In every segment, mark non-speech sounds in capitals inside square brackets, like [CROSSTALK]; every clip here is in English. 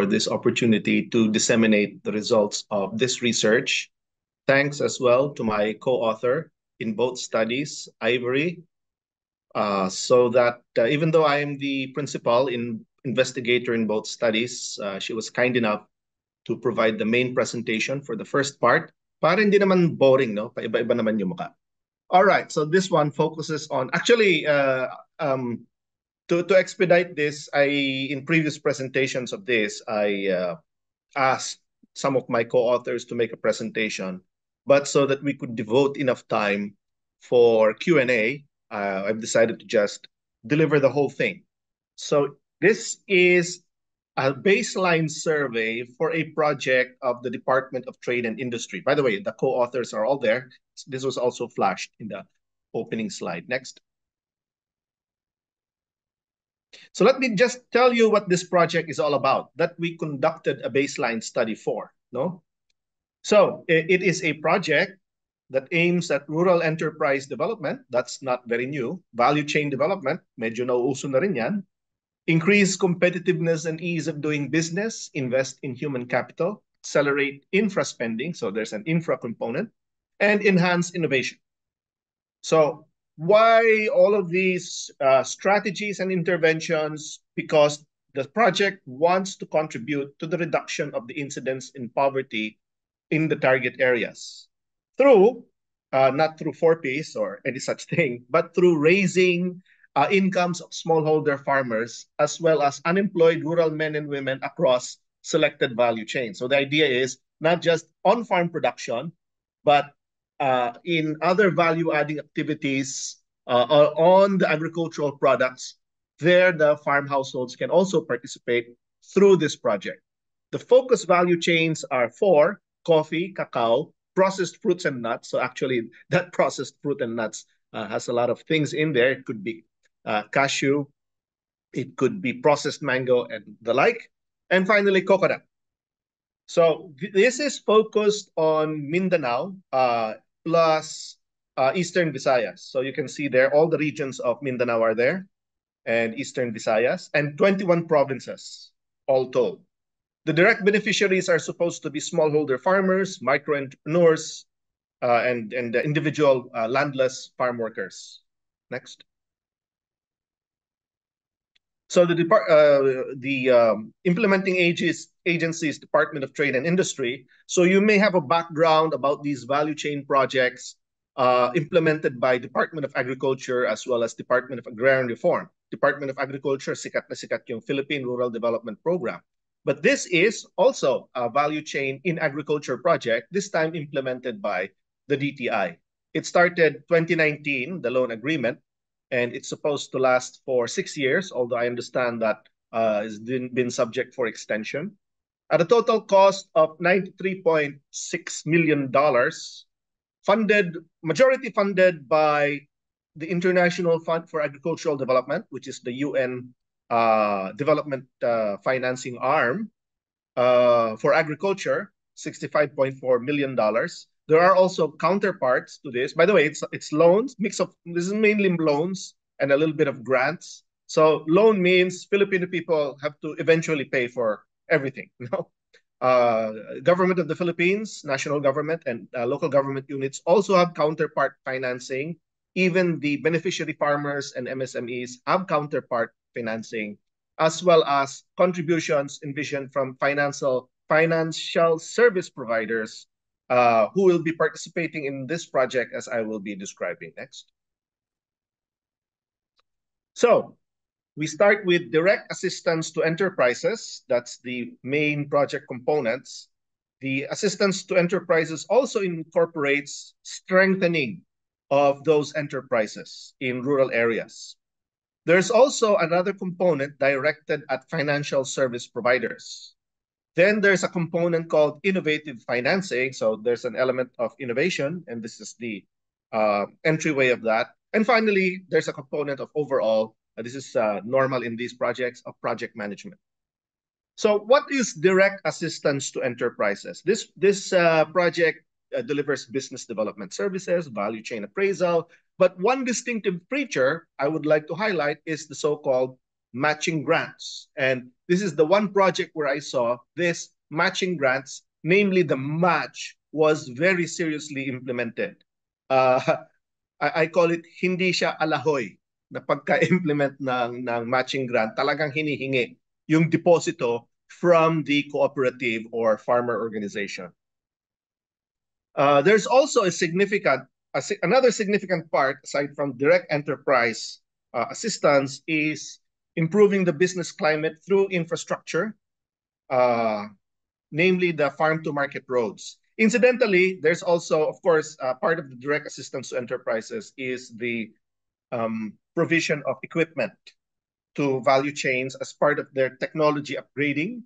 for this opportunity to disseminate the results of this research. Thanks as well to my co-author in both studies, Ivory, uh, so that uh, even though I am the principal in investigator in both studies, uh, she was kind enough to provide the main presentation for the first part. Para hindi naman boring, no? Paiba-iba naman yung mukha. All right, so this one focuses on, actually, uh, um, to, to expedite this, I in previous presentations of this, I uh, asked some of my co-authors to make a presentation, but so that we could devote enough time for Q&A, uh, I've decided to just deliver the whole thing. So this is a baseline survey for a project of the Department of Trade and Industry. By the way, the co-authors are all there. This was also flashed in the opening slide. Next. So let me just tell you what this project is all about that we conducted a baseline study for. No, so it is a project that aims at rural enterprise development. That's not very new. Value chain development, medyo nauuso na rin yan. Increase competitiveness and ease of doing business. Invest in human capital. Accelerate infra spending. So there's an infra component. And enhance innovation. So why all of these uh, strategies and interventions? Because the project wants to contribute to the reduction of the incidence in poverty in the target areas through, uh, not through 4Ps or any such thing, but through raising uh, incomes of smallholder farmers as well as unemployed rural men and women across selected value chains. So the idea is not just on-farm production, but uh, in other value-adding activities uh, on the agricultural products, there the farm households can also participate through this project. The focus value chains are for coffee, cacao, processed fruits and nuts. So actually, [LAUGHS] that processed fruit and nuts uh, has a lot of things in there. It could be uh, cashew, it could be processed mango and the like. And finally, coconut. So th this is focused on Mindanao, uh, plus uh, Eastern Visayas. So you can see there, all the regions of Mindanao are there and Eastern Visayas, and 21 provinces, all told. The direct beneficiaries are supposed to be smallholder farmers, microentrepreneurs, uh, and, and individual uh, landless farm workers. Next. So the uh, the um, implementing agency agencies, Department of Trade and Industry. So you may have a background about these value chain projects uh, implemented by Department of Agriculture as well as Department of Agrarian Reform. Department of Agriculture, sikat na sikat yung Philippine Rural Development Program. But this is also a value chain in agriculture project, this time implemented by the DTI. It started 2019, the loan agreement, and it's supposed to last for six years, although I understand that uh, it's been subject for extension, at a total cost of $93.6 million, funded, majority funded by the International Fund for Agricultural Development, which is the UN uh, development uh, financing arm uh, for agriculture, $65.4 million, there are also counterparts to this. By the way, it's it's loans, mix of this is mainly loans and a little bit of grants. So loan means Filipino people have to eventually pay for everything. [LAUGHS] You know? Uh, government of the Philippines, national government, and uh, local government units also have counterpart financing. Even the beneficiary farmers and MSMEs have counterpart financing, as well as contributions envisioned from financial financial service providers uh, who will be participating in this project as I will be describing next. So we start with direct assistance to enterprises. That's the main project components. The assistance to enterprises also incorporates strengthening of those enterprises in rural areas. There's also another component directed at financial service providers. Then there's a component called innovative financing. So there's an element of innovation, and this is the uh, entryway of that. And finally, there's a component of overall. Uh, this is uh, normal in these projects of project management. So what is direct assistance to enterprises? This, this uh, project uh, delivers business development services, value chain appraisal. But one distinctive feature I would like to highlight is the so-called matching grants. And this is the one project where I saw this matching grants, namely the match, was very seriously implemented. Uh, [LAUGHS] I, I call it hindi siya alahoy na pagka-implement [LAUGHS] ng, ng matching grant, talagang hinihingi yung deposito from the cooperative or farmer organization. Uh, there's also a significant, a, another significant part aside from direct enterprise uh, assistance is improving the business climate through infrastructure, uh, namely the farm-to-market roads. Incidentally, there's also, of course, uh, part of the direct assistance to enterprises is the um, provision of equipment to value chains as part of their technology upgrading.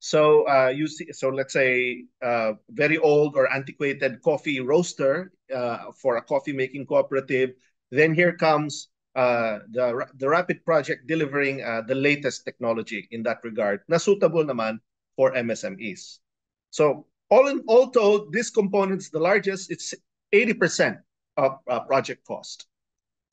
So uh, you see, so let's say uh, very old or antiquated coffee roaster uh, for a coffee making cooperative. Then here comes uh, the, the Rapid Project delivering uh, the latest technology in that regard na suitable naman for MSMEs. So all in all told, this component's the largest. It's 80% of uh, project cost.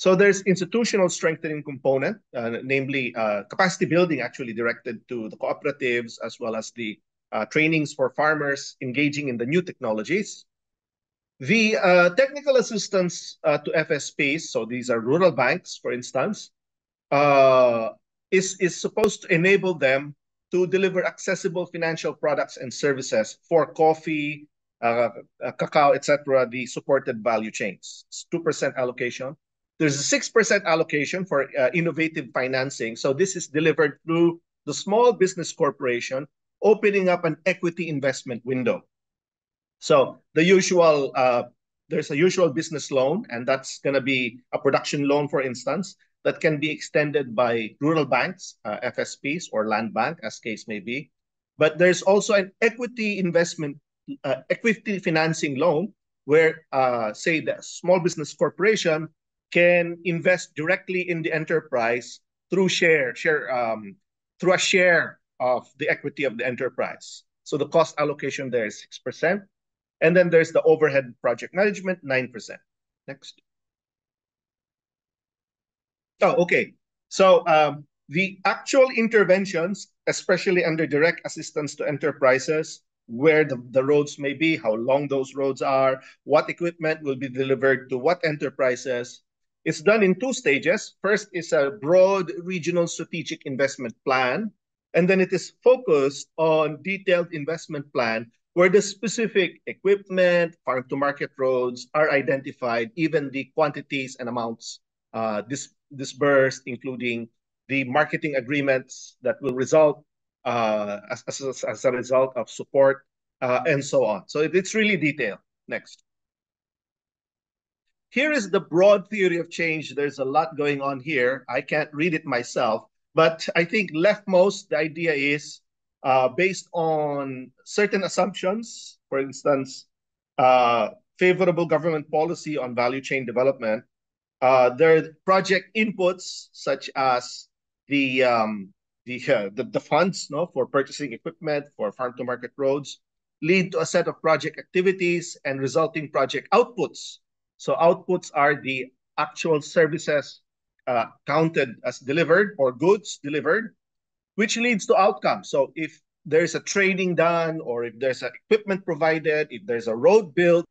So there's institutional strengthening component, uh, namely uh, capacity building actually directed to the cooperatives as well as the trainings for farmers engaging in the new technologies. The uh, technical assistance uh, to FSPs, so these are rural banks, for instance, uh, is, is supposed to enable them to deliver accessible financial products and services for coffee, uh, uh, cacao, etc., the supported value chains. It's 2% allocation. There's a 6% allocation for uh, innovative financing. So this is delivered through the Small Business Corporation, opening up an equity investment window. So the usual, uh, there's a usual business loan, and that's going to be a production loan, for instance, that can be extended by rural banks, uh, FSPs, or land bank, as case may be. But there's also an equity investment, uh, equity financing loan, where, uh, say, the small business corporation can invest directly in the enterprise through share, share um, through a share of the equity of the enterprise. So the cost allocation there is 6%. And then there's the overhead project management, 9%. Next. Oh, okay. So um, the actual interventions, especially under direct assistance to enterprises, where the, the roads may be, how long those roads are, what equipment will be delivered to what enterprises. It's done in two stages. First is a broad regional strategic investment plan, and then it is focused on detailed investment plan where the specific equipment, farm to market roads are identified, even the quantities and amounts uh, dis disbursed, including the marketing agreements that will result uh, as, as, as, a result of support uh, and so on. So it, it's really detailed. Next. Here is the broad theory of change. There's a lot going on here. I can't read it myself, but I think leftmost, the idea is uh, based on certain assumptions, for instance, uh, favorable government policy on value chain development. Uh, there are project inputs such as the um, the, uh, the, the funds no, for purchasing equipment for farm to market roads lead to a set of project activities and resulting project outputs. So outputs are the actual services uh, counted as delivered or goods delivered which leads to outcomes. So if there's a training done or if there's an equipment provided, if there's a road built,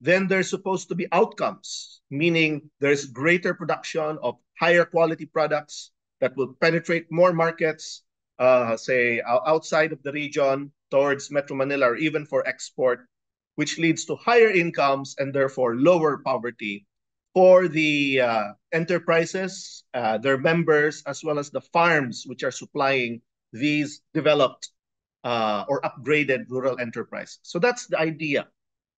then there's supposed to be outcomes, meaning there's greater production of higher quality products that will penetrate more markets, uh, say outside of the region towards Metro Manila or even for export, which leads to higher incomes and therefore lower poverty for the uh, enterprises, uh, their members, as well as the farms which are supplying these developed uh, or upgraded rural enterprise. So that's the idea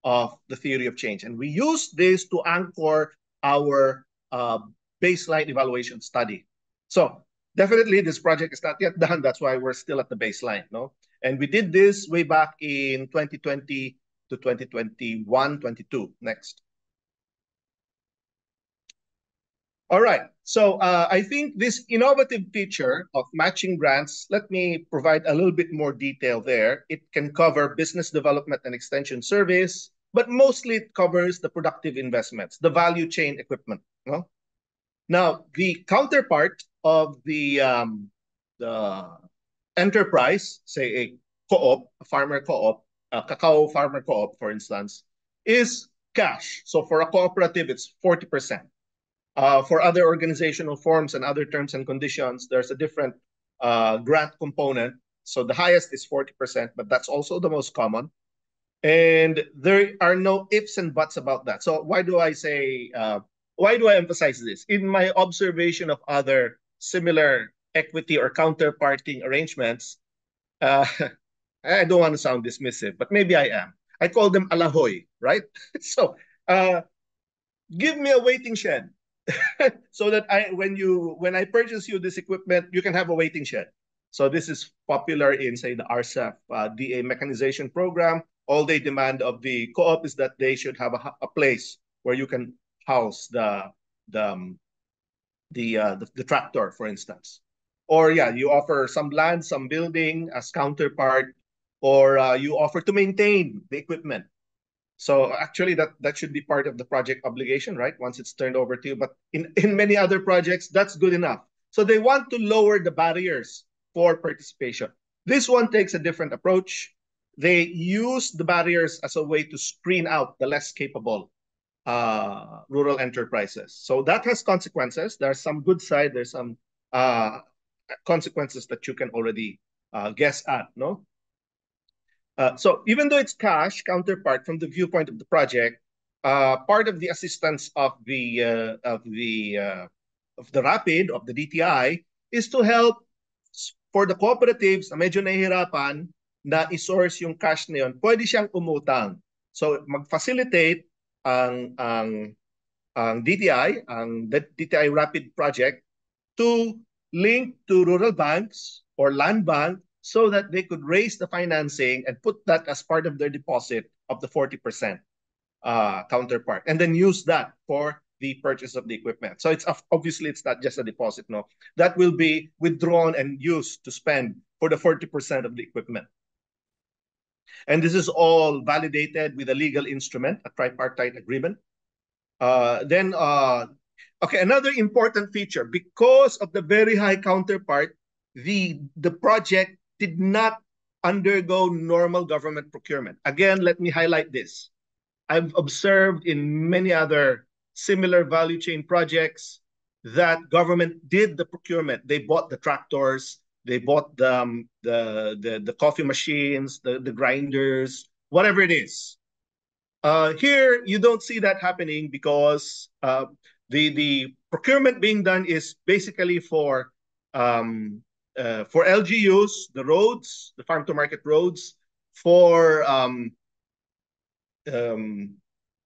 of the theory of change. And we use this to anchor our uh, baseline evaluation study. So definitely this project is not yet [LAUGHS] done. That's why we're still at the baseline. No? And we did this way back in 2020 to 2021, 22. Next. All right. So uh, I think this innovative feature of matching grants, let me provide a little bit more detail there. It can cover business development and extension service, but mostly it covers the productive investments, the value chain equipment. No? Now, the counterpart of the, um, the enterprise, say a co-op, a farmer co-op, a cacao farmer co-op, for instance, is cash. So for a cooperative, it's 40%. Uh, for other organizational forms and other terms and conditions, there's a different uh, grant component. So the highest is 40%, but that's also the most common. And there are no ifs and buts about that. So why do I say, uh, why do I emphasize this? In my observation of other similar equity or counterparting arrangements, uh, [LAUGHS] I don't want to sound dismissive, but maybe I am. I call them alahoy, right? [LAUGHS] so uh, give me a waiting shed [LAUGHS] so that I when you when I purchase you this equipment, you can have a waiting shed. So this is popular in say the RCF uh, DA mechanization program. All they demand of the co-op is that they should have a, a place where you can house the the um, the, uh, the, the tractor, for instance. Or yeah, you offer some land, some building as counterpart, or uh, you offer to maintain the equipment. So actually, that that should be part of the project obligation, right? Once it's turned over to you. But in in many other projects, that's good enough. So they want to lower the barriers for participation. This one takes a different approach. They use the barriers as a way to screen out the less capable uh, rural enterprises. So that has consequences. There are some good side. There's some uh, consequences that you can already uh, guess at. No, uh, so even though it's cash counterpart from the viewpoint of the project, uh, part of the assistance of the uh, of the uh, of the rapid of the DTI is to help for the cooperatives medyo nahihirapan na source yung cash na pwede siyang umutang. So mag-facilitate ang ang ang DTI, ang DTI Rapid Project to link to rural banks or land bank so that they could raise the financing and put that as part of their deposit of the 40% uh, counterpart and then use that for the purchase of the equipment. So it's obviously it's not just a deposit, no. That will be withdrawn and used to spend for the 40% of the equipment. And this is all validated with a legal instrument, a tripartite agreement. Uh, then, uh, okay, another important feature, because of the very high counterpart, the, the project did not undergo normal government procurement. Again, let me highlight this. I've observed in many other similar value chain projects that government did the procurement. They bought the tractors, they bought the, um, the, the, the, coffee machines, the, the grinders, whatever it is. Uh, here, you don't see that happening because uh, the, the procurement being done is basically for um, uh, for LGUs, the roads, the farm to market roads, for um, um,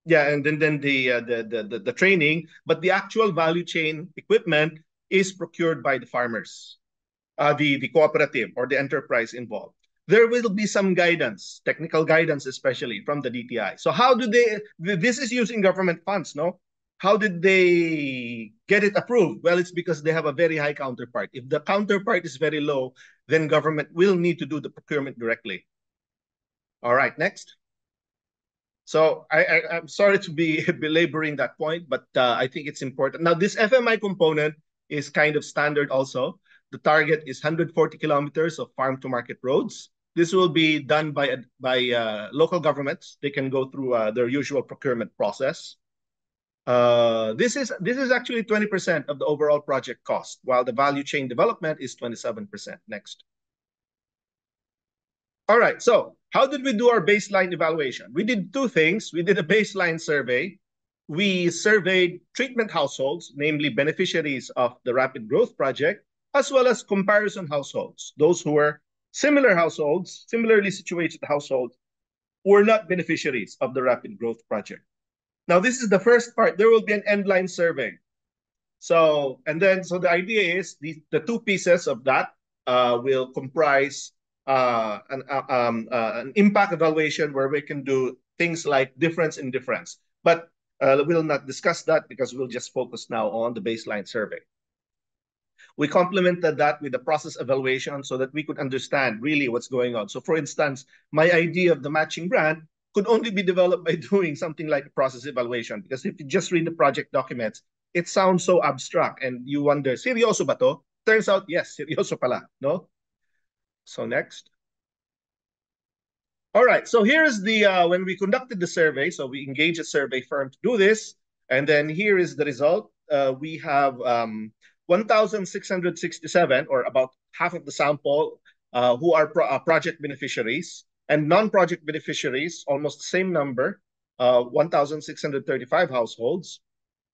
yeah, and then then the, uh, the, the the the training, but the actual value chain equipment is procured by the farmers, uh, the the cooperative or the enterprise involved. There will be some guidance, technical guidance, especially from the DTI. So how do they? This is using government funds, no? how did they get it approved? Well, it's because they have a very high counterpart. If the counterpart is very low, then government will need to do the procurement directly. All right, next. So I, am sorry to be [LAUGHS] belaboring that point, but uh, I think it's important. Now, this FMI component is kind of standard also. The target is 140 kilometers of farm-to-market roads. This will be done by, by uh, local governments. They can go through uh, their usual procurement process. Uh, this is this is actually 20% of the overall project cost, while the value chain development is 27%. Next. All right, so how did we do our baseline evaluation? We did two things. We did a baseline survey. We surveyed treatment households, namely beneficiaries of the Rapid Growth Project, as well as comparison households, those who were similar households, similarly situated households, were not beneficiaries of the Rapid Growth Project. Now, this is the first part. There will be an end line survey. So, and then, so the idea is the, the two pieces of that uh, will comprise uh, an, uh, um, uh, an impact evaluation where we can do things like difference in difference. But uh, we'll not discuss that because we'll just focus now on the baseline survey. We complemented that with the process evaluation so that we could understand really what's going on. So for instance, my idea of the matching brand could only be developed by [LAUGHS] doing something like a process evaluation. Because if you just read the project documents, it sounds so abstract and you wonder, seryoso ba to? Turns out, yes, [LAUGHS] seryoso pala, no? So next. All right, so here's the, uh, when we conducted the survey, so we engaged a survey firm to do this, and then here is the result. Uh, we have um, 1,667, or about half of the sample, uh, who are pro uh, project beneficiaries and non-project beneficiaries, almost the same number, uh, 1,635 households.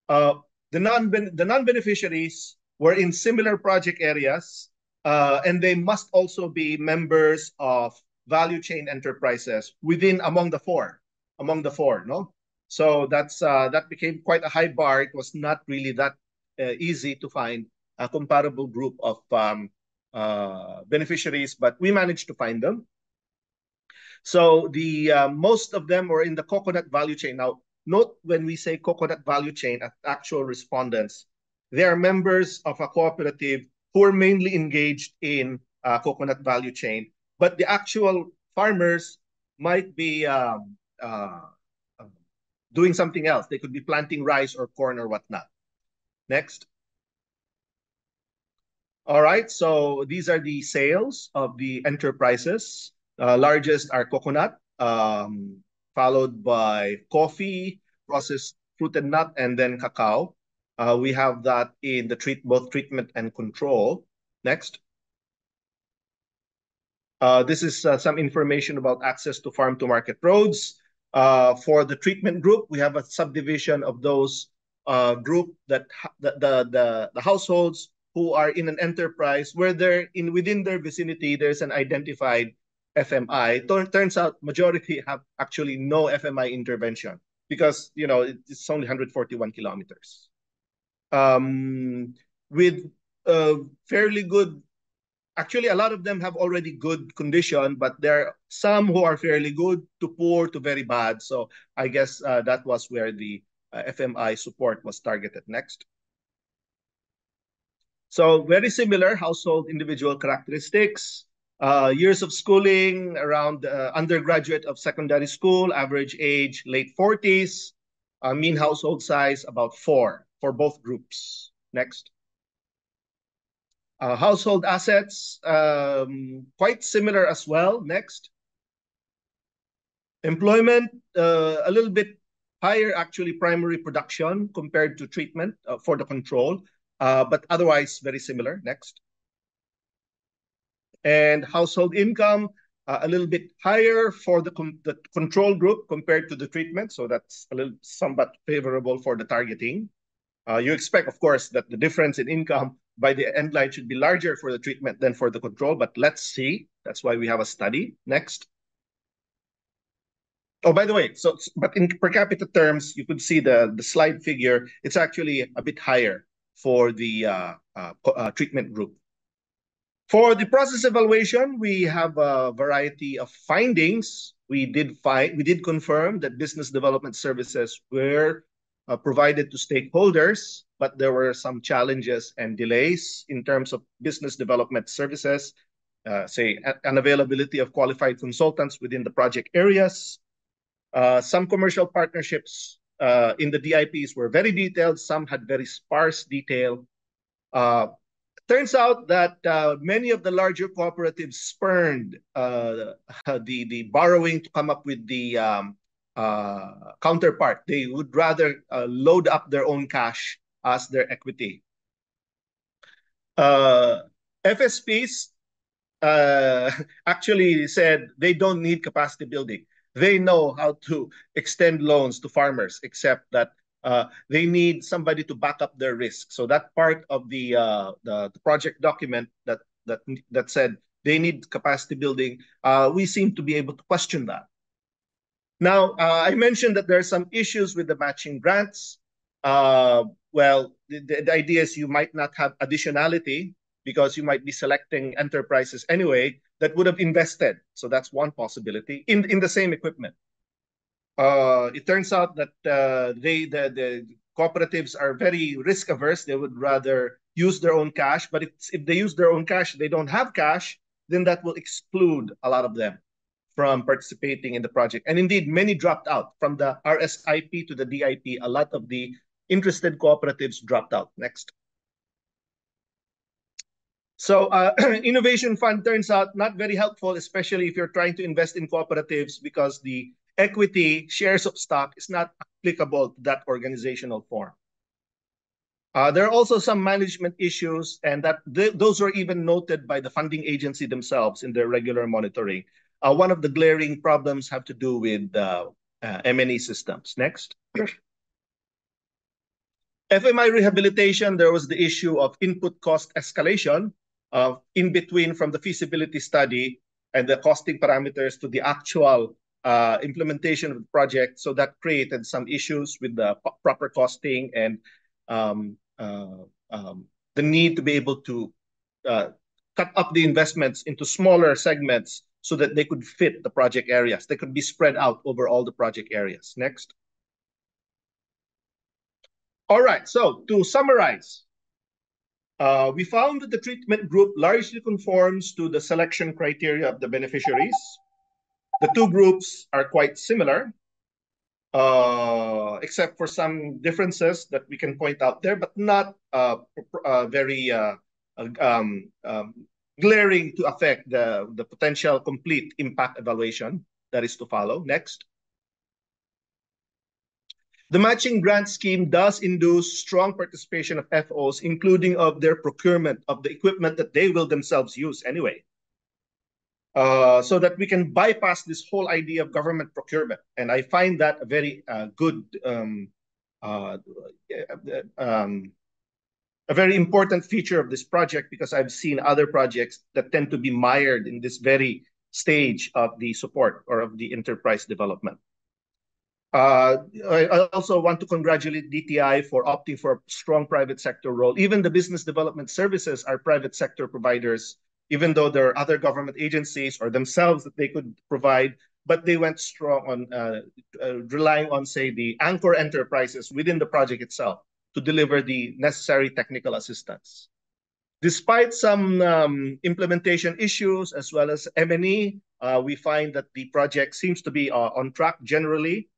Uh, the non the non-beneficiaries were in similar project areas, uh, and they must also be members of value chain enterprises within among the four, among the four. No, so that's uh, that became quite a high bar. It was not really that uh, easy to find a comparable group of um, uh, beneficiaries, but we managed to find them. So the uh, most of them are in the coconut value chain. Now, note when we say coconut value chain, actual respondents, they are members of a cooperative who are mainly engaged in uh, coconut value chain, but the actual farmers might be um, uh, um, doing something else. They could be planting rice or corn or whatnot. Next. All right, so these are the sales of the enterprises. Uh, largest are coconut, um, followed by coffee, processed fruit and nut, and then cacao. Uh, we have that in the treat both treatment and control. Next. Uh, this is uh, some information about access to farm-to-market roads. Uh, for the treatment group, we have a subdivision of those uh, group that the, the, the, the, households who are in an enterprise where they're in within their vicinity, there's an identified FMI. Turns out majority have actually no FMI intervention because you know it's only 141 kilometers. Um, with a fairly good, actually a lot of them have already good condition, but there are some who are fairly good to poor to very bad. So I guess uh, that was where the uh, FMI support was targeted next. So very similar household individual characteristics uh, years of schooling around uh, undergraduate of secondary school, average age late 40s, uh, mean household size about four for both groups. Next. Uh, household assets, um, quite similar as well. Next. Employment, uh, a little bit higher actually primary production compared to treatment uh, for the control, but otherwise very similar. Next and household income uh, a little bit higher for the, the control group compared to the treatment. So that's a little somewhat favorable for the targeting. Uh, you expect, of course, that the difference in income by the end line should be larger for the treatment than for the control, but let's see. That's why we have a study. Next. Oh, by the way, so but in per capita terms, you could see the, the slide figure. It's actually a bit higher for the uh, uh, uh treatment group. For the process evaluation, we have a variety of findings. We did find we did confirm that business development services were uh, provided to stakeholders, but there were some challenges and delays in terms of business development services, uh, say an availability of qualified consultants within the project areas. Uh, some commercial partnerships uh, in the DIPs were very detailed. Some had very sparse detail. Uh, Turns out that uh, many of the larger cooperatives spurned uh, the, the borrowing to come up with the um, uh, counterpart. They would rather uh, load up their own cash as their equity. Uh, FSPs uh, [LAUGHS] actually said they don't need capacity building. They know how to [LAUGHS] extend loans to farmers, except that uh, they need somebody to back up their risk. So that part of the, uh, the, the project document that that that said they need capacity building, uh, we seem to be able to question that. Now uh, I mentioned that there are some issues with the matching grants. Uh, well, the, the idea is you might not have additionality because you might be selecting enterprises anyway that would have invested. So that's one possibility in in the same equipment uh, it turns out that uh, they the, the cooperatives are very risk averse. They would rather use their own cash, but if they use their own cash, they don't have cash, then that will exclude a lot of them from participating in the project. And indeed, many dropped out from the RSIP to the DIP. A lot of the interested cooperatives dropped out. Next. So uh, [CLEARS THROAT] innovation fund turns out not very helpful, especially if you're trying to invest in cooperatives because the equity, shares of stock is not applicable to that organizational form. Uh, there are also some management issues, and that th those were even noted by the funding agency themselves in their regular monitoring. Uh, one of the glaring problems have to do with uh, uh, M&E systems. Next. FMI rehabilitation, there was the issue of input cost escalation uh, in between from the feasibility study and the costing parameters to the actual uh, implementation of the project. So that created some issues with the proper costing and um, uh, um, the need to be able to uh, cut up the investments into smaller segments so that they could fit the project areas. They could be spread out over all the project areas. Next. All right, so to summarize, uh, we found that the treatment group largely conforms to the selection criteria of the beneficiaries. The two groups are quite similar, uh, except for some differences that we can point out there, but not uh, uh, very uh, um, um, glaring to affect the, the potential complete impact evaluation that is to follow. Next. The matching grant scheme does induce strong participation of FOs, including of their procurement of the equipment that they will themselves use anyway uh, so that we can bypass this whole idea of government procurement. And I find that a very uh, good, um, uh, uh, um, a very important feature of this project because I've seen other projects that tend to be mired in this very stage of the support or of the enterprise development. Uh, I also want to congratulate DTI for opting for a strong private sector role. Even the business development services are private sector providers even though there are other government agencies or themselves that they could provide, but they went strong on uh, uh, relying on, say, the anchor enterprises within the project itself to deliver the necessary technical assistance. Despite some um, implementation issues as well as M&E, uh, we find that the project seems to be uh, on track generally.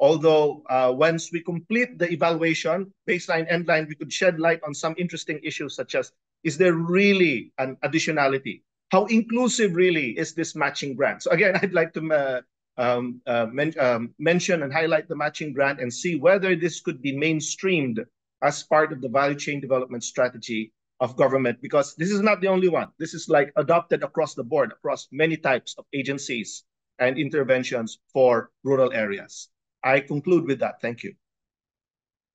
Although uh, once we complete the evaluation, baseline, endline, we could shed light on some interesting issues such as is there really an additionality? How inclusive really is this matching grant? So again, [LAUGHS] I'd like to uh, um, uh, men um, mention and highlight the matching grant and see whether this could be mainstreamed as part of the value chain development strategy of government, because this is not the only one. This is like adopted across the board, across many types of agencies and interventions for rural areas. I conclude with that. Thank you.